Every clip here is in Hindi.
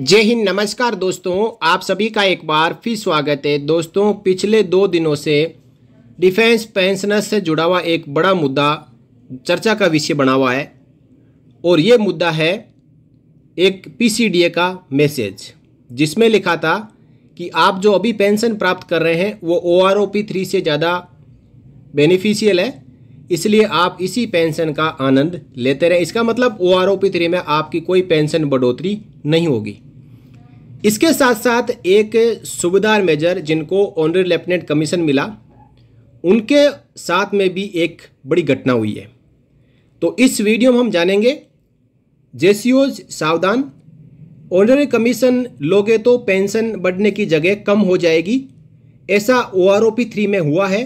जय हिंद नमस्कार दोस्तों आप सभी का एक बार फिर स्वागत है दोस्तों पिछले दो दिनों से डिफेंस पेंशनर्स से जुड़ा हुआ एक बड़ा मुद्दा चर्चा का विषय बना हुआ है और ये मुद्दा है एक पीसीडीए का मैसेज जिसमें लिखा था कि आप जो अभी पेंशन प्राप्त कर रहे हैं वो O R O P three से ज़्यादा बेनिफिशियल है इसलिए आप इसी पेंशन का आनंद लेते रहें इसका मतलब O R O P three में आपकी कोई पेंशन बढ़ोतरी नहीं होगी इसके साथ साथ एक सूबेदार मेजर जिनको ऑनर लेफ्टिनेंट कमीशन मिला उनके साथ में भी एक बड़ी घटना हुई है तो इस वीडियो में हम जानेंगे जे सावधान ऑनरे कमीशन लोगे तो पेंशन बढ़ने की जगह कम हो जाएगी ऐसा O R O P three में हुआ है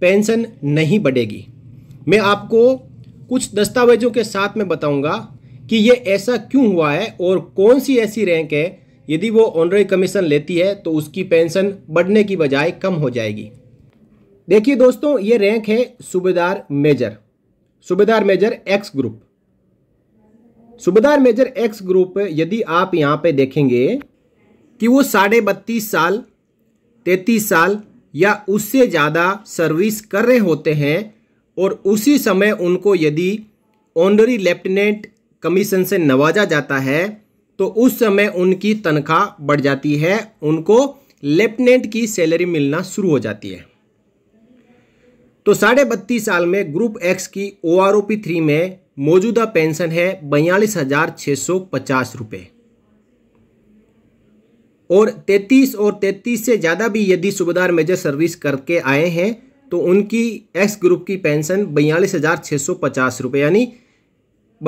पेंशन नहीं बढ़ेगी मैं आपको कुछ दस्तावेजों के साथ में बताऊंगा कि ये ऐसा क्यों हुआ है और कौन सी ऐसी रैंक है यदि वो ऑनरी कमीशन लेती है तो उसकी पेंशन बढ़ने की बजाय कम हो जाएगी देखिए दोस्तों ये रैंक है subedar major subedar major X group subedar major X group यदि आप यहाँ पे देखेंगे कि वो साढ़े बत्तीस साल तैतीस साल या उससे ज़्यादा सर्विस कर रहे होते हैं और उसी समय उनको यदि ऑनरी लेफ्टिनेंट कमीशन से नवाजा जाता है तो उस समय उनकी तनख्वाह बढ़ जाती है उनको लेफ्टिनेंट की सैलरी मिलना शुरू हो जाती है तो साढ़े बत्तीस साल में ग्रुप एक्स की O R O P three में मौजूदा पेंशन है बयालीस हजार छः सौ पचास रुपये और तैतीस और तैतीस से ज़्यादा भी यदि सुबेदार मेजर सर्विस करके आए हैं तो उनकी एक्स ग्रुप की पेंशन बयालीस हज़ार छः सौ पचास रुपये यानी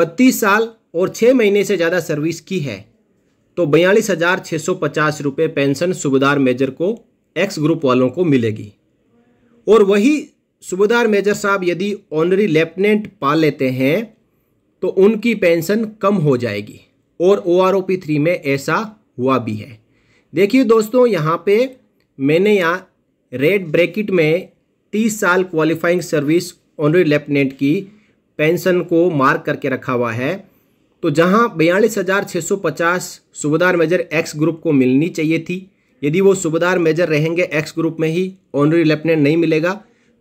बत्तीस साल और छः महीने से ज़्यादा सर्विस की है तो बयालीस हज़ार छः सौ पचास रुपये पेंशन सूबेदार मेजर को एक्स ग्रुप वालों को मिलेगी और वही सूबेदार मेजर साहब यदि ऑनरी लेफ्टिनेंट पा लेते हैं तो उनकी पेंशन कम हो जाएगी और O R O P three में ऐसा हुआ भी है देखिए दोस्तों यहाँ पे मैंने यहाँ रेड ब्रैकेट में तीस साल क्वालिफाइंग सर्विस ऑनरी लेफ्टिनेंट की पेंशन को मार्क करके रखा हुआ है तो जहां बयालीस हज़ार छः सौ पचास सूबेदार मेजर एक्स ग्रुप को मिलनी चाहिए थी यदि वो सूबेदार मेजर रहेंगे एक्स ग्रुप में ही ऑनरी लेफ्टिनेंट नहीं मिलेगा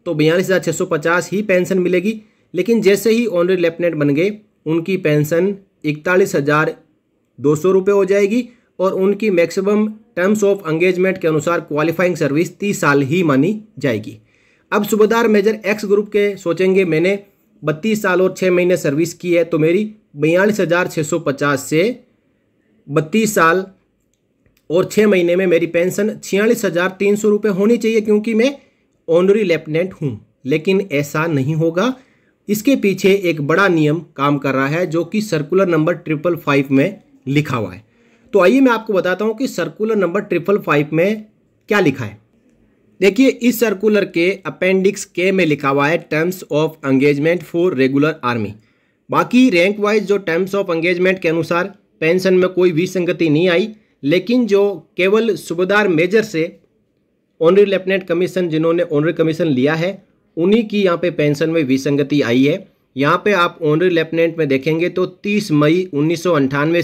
तो बयालीस हज़ार छः सौ पचास ही पेंशन मिलेगी लेकिन जैसे ही ऑनरी लेफ्टिनेंट बन गए उनकी पेंशन इकतालीस हज़ार दो सौ रुपये हो जाएगी और उनकी मैक्सिमम टर्म्स ऑफ एंगेजमेंट के अनुसार क्वालिफाइंग सर्विस तीस साल ही मानी जाएगी अब सूबेदार मेजर एक्स ग्रुप के सोचेंगे मैंने बत्तीस साल और छः महीने सर्विस की है तो मेरी बयालीस हज़ार छः सौ पचास से बत्तीस साल और छः महीने में मेरी पेंशन छियालीस हज़ार तीन सौ रुपये होनी चाहिए क्योंकि मैं ऑनरी लेफ्टिनेंट हूँ लेकिन ऐसा नहीं होगा इसके पीछे एक बड़ा नियम काम कर रहा है जो कि सर्कुलर नंबर ट्रिपल फाइव में लिखा हुआ है तो आइए मैं आपको बताता हूँ कि सर्कुलर नंबर ट्रिपल फाइव में क्या लिखा है देखिए इस सर्कुलर के अपेंडिक्स के में लिखा हुआ है terms of engagement for regular army बाकी रैंक वाइज जो टर्म्स ऑफ एंगेजमेंट के अनुसार पेंशन में कोई भी संगति नहीं आई लेकिन जो केवल सुबेदार मेजर से ऑनरी लेफ्टिनेंट कमीशन जिन्होंने ऑनरी कमीशन लिया है उन्हीं की यहाँ पे पेंशन में विसंगति आई है यहाँ पे आप ऑनरी लेफ्टिनेंट में देखेंगे तो 30 मई उन्नीस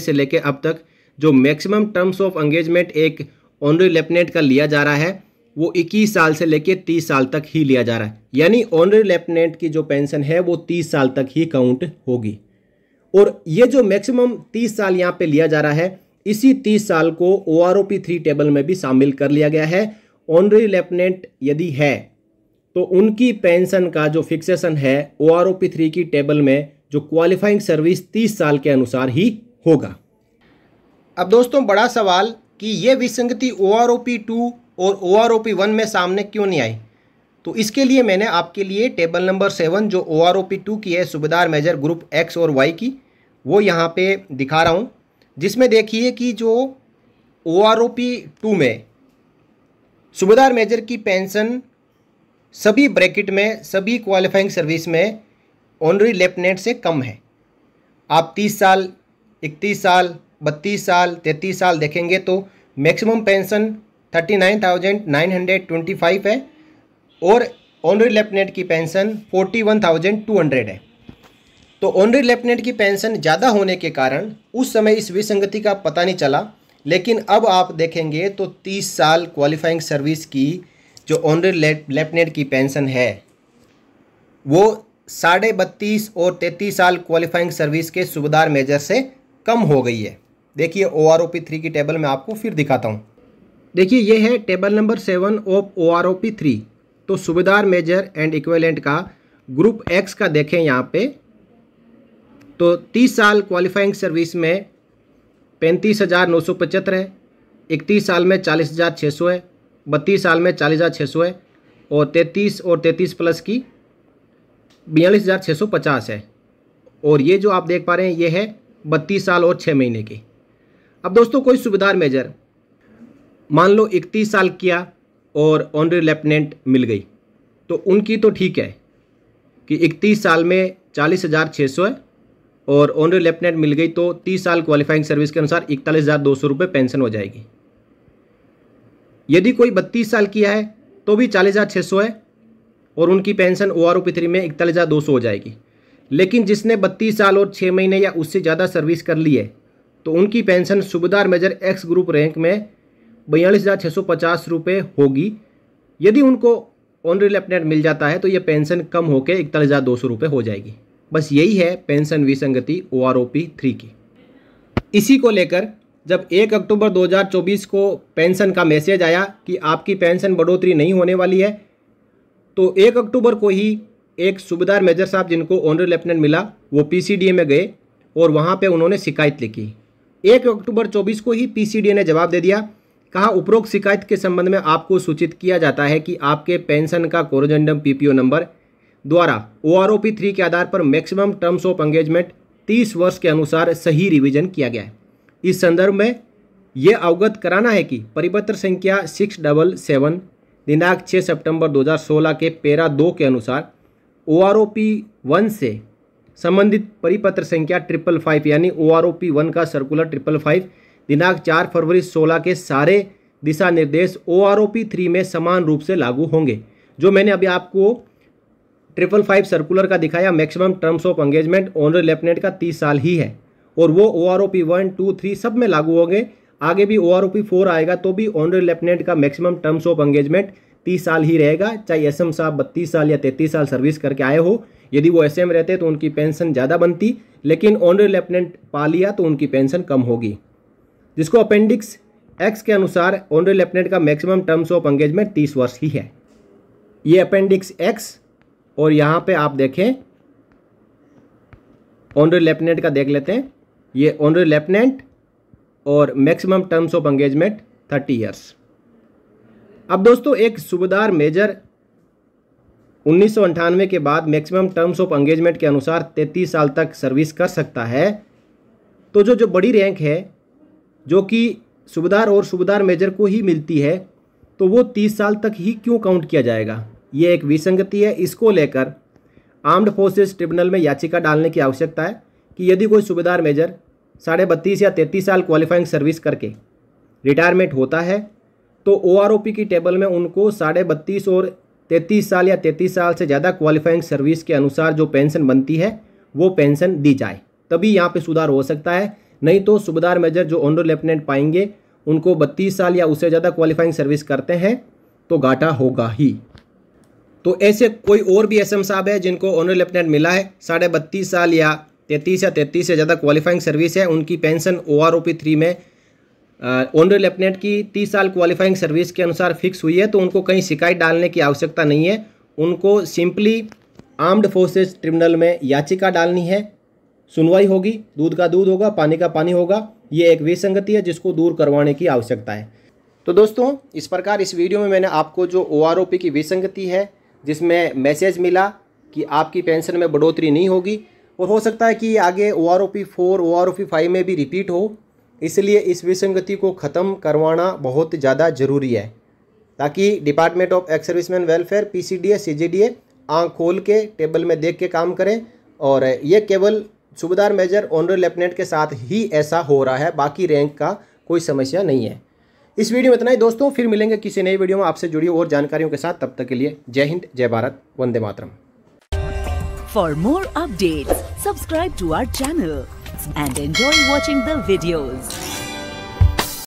से लेकर अब तक जो मैक्सिमम टर्म्स ऑफ एंगेजमेंट एक ऑनरी लेफ्टिनेंट का लिया जा रहा है वो 21 साल से लेके 30 साल तक ही लिया जा रहा है यानी ऑनरी लेफ्टिनेंट की जो पेंशन है वो 30 साल तक ही काउंट होगी और ये जो मैक्सिमम 30 साल यहाँ पे लिया जा रहा है इसी 30 साल को O R O P three table में भी शामिल कर लिया गया है ऑनरी लेफ्टिनेंट यदि है तो उनकी पेंशन का जो फिक्सेशन है O R O P three की टेबल में जो क्वालिफाइंग सर्विस तीस साल के अनुसार ही होगा अब दोस्तों बड़ा सवाल कि ये विसंगति O R O P two और O R O P one में सामने क्यों नहीं आई तो इसके लिए मैंने आपके लिए टेबल नंबर सेवन जो O R O P two की है सुबेदार मेजर ग्रुप एक्स और वाई की वो यहाँ पे दिखा रहा हूँ जिसमें देखिए कि जो O R O P two में सुबेदार मेजर की पेंशन सभी ब्रैकेट में सभी क्वालिफाइंग सर्विस में ऑनरी लेफ्टिनेंट से कम है आप 30 साल 31 साल 32 साल 33 साल देखेंगे तो maximum pension thirty nine thousand nine hundred twenty five है और ऑनरी लेफ्टिनेंट की pension forty one thousand two hundred है तो ऑनरी लेफ्टिनेंट की पेंशन ज़्यादा होने के कारण उस समय इस विसंगति का पता नहीं चला लेकिन अब आप देखेंगे तो तीस साल क्वालिफाइंग सर्विस की जो ऑनरी लेफ्टिनेंट की पेंशन है वो साढ़े बत्तीस और तैंतीस साल क्वालिफाइंग सर्विस के सुबेदार मेजर से कम हो गई है देखिए O R O P three की टेबल में आपको फिर दिखाता हूँ देखिए ये है table number seven of O R O P three तो सुबेदार मेजर एंड इक्वेलेंट का ग्रुप एक्स का देखें यहाँ पे तो तीस साल क्वालिफाइंग सर्विस में पैंतीस हज़ार नौ सौ पचहत्तर है इकतीस साल में चालीस हज़ार छः सौ है बत्तीस साल में चालीस हज़ार छः सौ है और तैंतीस और तैंतीस प्लस की बयालीस हज़ार छः सौ पचास है और ये जो आप देख पा रहे हैं ये है बत्तीस साल और छः महीने की अब दोस्तों कोई सुबेदार मेजर मान लो इकतीस साल किया और ऑनरी लेफ्टिनेंट मिल गई तो उनकी तो ठीक है कि इकतीस साल में चालीस हज़ार छः सौ है और ऑनरी लेफ्टिनेंट मिल गई तो तीस साल क्वालिफाइंग सर्विस के अनुसार इकतालीस हज़ार दो सौ रुपये पेंशन हो जाएगी यदि कोई बत्तीस साल किया है तो भी चालीस हज़ार छः सौ है और उनकी pension O R O P three में इकतालीस हज़ार दो सौ हो जाएगी लेकिन जिसने बत्तीस साल और छः महीने या उससे ज़्यादा सर्विस कर ली है तो उनकी pension subedar major X group rank में बयालीस हज़ार छः सौ पचास रुपये होगी यदि उनको ऑनरेल अपडेट मिल जाता है तो ये पेंशन कम होकर इकतालीस हज़ार दो सौ रुपये हो जाएगी बस यही है पेंशन विसंगति O R O P three की इसी को लेकर जब 1 अक्टूबर 2024 को पेंशन का मैसेज आया कि आपकी पेंशन बढ़ोतरी नहीं होने वाली है तो 1 अक्टूबर को ही एक सूबेदार मेजर साहब जिनको ऑनरे लेफ्टिनेंट मिला वो पीसीडीए में गए और वहाँ पे उन्होंने शिकायत लिखी एक अक्टूबर 24 को ही पीसीडीए ने जवाब दे दिया कहा उपरोक्त शिकायत के संबंध में आपको सूचित किया जाता है कि आपके पेंशन का कोरोजेंडम पीपीओ नंबर द्वारा O R O P three के आधार पर मैक्सिमम टर्म्स ऑफ एंगेजमेंट तीस वर्ष के अनुसार सही रिवीजन किया गया है इस संदर्भ में यह अवगत कराना है कि परिपत्र संख्या सिक्स डबल सेवन दिनांक छः सितंबर 2016 के पेरा दो के अनुसार O R O P one से संबंधित परिपत्र संख्या ट्रिपल फाइव यानी O R O P one का सर्कुलर ट्रिपल फाइव दिनांक चार फरवरी सोलह के सारे दिशा निर्देश O R O P three में समान रूप से लागू होंगे जो मैंने अभी आपको ट्रिपल फाइव सर्कुलर का दिखाया maximum terms of engagement honour lieutenant का तीस साल ही है और वो O R O P one two three सब में लागू होंगे आगे भी O R O P four आएगा तो भी ऑनर लेफ्टिनेंट का मैक्सिमम टर्म्स ऑफ एंगेजमेंट तीस साल ही रहेगा चाहे एस एम साहब बत्तीस साल या तैंतीस साल सर्विस करके आए हो यदि वो एस एम रहते तो उनकी पेंशन ज़्यादा बनती लेकिन ऑनर लेफ्टिनेंट पा लिया तो उनकी पेंशन कम होगी जिसको अपेंडिक्स एक्स के अनुसार ऑनरी लेफ्टिनेंट का मैक्सिमम टर्म्स ऑफ एंगेजमेंट तीस वर्ष ही है ये अपेंडिक्स एक्स और यहाँ पे आप देखें ऑनरी लेफ्टिनेंट का देख लेते हैं ये ऑनरी लेफ्टिनेंट और maximum terms of engagement thirty years अब दोस्तों एक सूबेदार मेजर उन्नीस के बाद मैक्सिमम टर्म्स ऑफ एंगेजमेंट के अनुसार 33 साल तक सर्विस कर सकता है तो जो जो बड़ी रैंक है जो कि सूबेदार और सूबेदार मेजर को ही मिलती है तो वो तीस साल तक ही क्यों काउंट किया जाएगा ये एक विसंगति है इसको लेकर आर्म्ड फोर्सेस ट्रिब्यूनल में याचिका डालने की आवश्यकता है कि यदि कोई सुबेदार मेजर साढ़े बत्तीस या तैंतीस साल क्वालिफाइंग सर्विस करके रिटायरमेंट होता है तो ओ की टेबल में उनको साढ़े बत्तीस और तैंतीस साल या तैंतीस साल से ज़्यादा क्वालिफाइंग सर्विस के अनुसार जो पेंशन बनती है वो पेंशन दी जाए तभी यहाँ पर सुधार हो सकता है नहीं तो सूबेदार मेजर जो ऑनर लेफ्टिनेंट पाएंगे उनको बत्तीस साल या उससे ज़्यादा क्वालिफाइंग सर्विस करते हैं तो घाटा होगा ही तो ऐसे कोई और भी एस एम साहब है जिनको ऑनर लेफ्टिनेंट मिला है साढ़े बत्तीस साल या तैंतीस या तैंतीस से ज़्यादा क्वालिफाइंग सर्विस है उनकी pension O R O P three में ऑनर लेफ्टिनेंट की तीस साल क्वालिफाइंग सर्विस के अनुसार फिक्स हुई है तो उनको कहीं शिकायत डालने की आवश्यकता नहीं है उनको सिंपली आर्म्ड फोर्सेज ट्रिब्यूनल में याचिका डालनी है सुनवाई होगी दूध का दूध होगा पानी का पानी होगा ये एक विसंगति है जिसको दूर करवाने की आवश्यकता है तो दोस्तों इस प्रकार इस वीडियो में मैंने आपको जो ओ की विसंगति है जिसमें मैसेज मिला कि आपकी पेंशन में बढ़ोतरी नहीं होगी और हो सकता है कि आगे O R O P four O R O P five में भी रिपीट हो इसलिए इस विसंगति को ख़त्म करवाना बहुत ज़्यादा ज़रूरी है ताकि department of ex serviceman welfare P C D A C G D A आँख खोल के टेबल में देख के काम करें और ये केवल सूबेदार मेजर ऑनर लेफ्टिनेंट के साथ ही ऐसा हो रहा है बाकी रैंक का कोई समस्या नहीं है इस वीडियो में इतना ही दोस्तों फिर मिलेंगे किसी नई वीडियो में आपसे जुड़ी और जानकारियों के साथ तब तक के लिए जय हिंद जय भारत वंदे मातरम for more update subscribe to our channel and enjoy watching दीडियोज़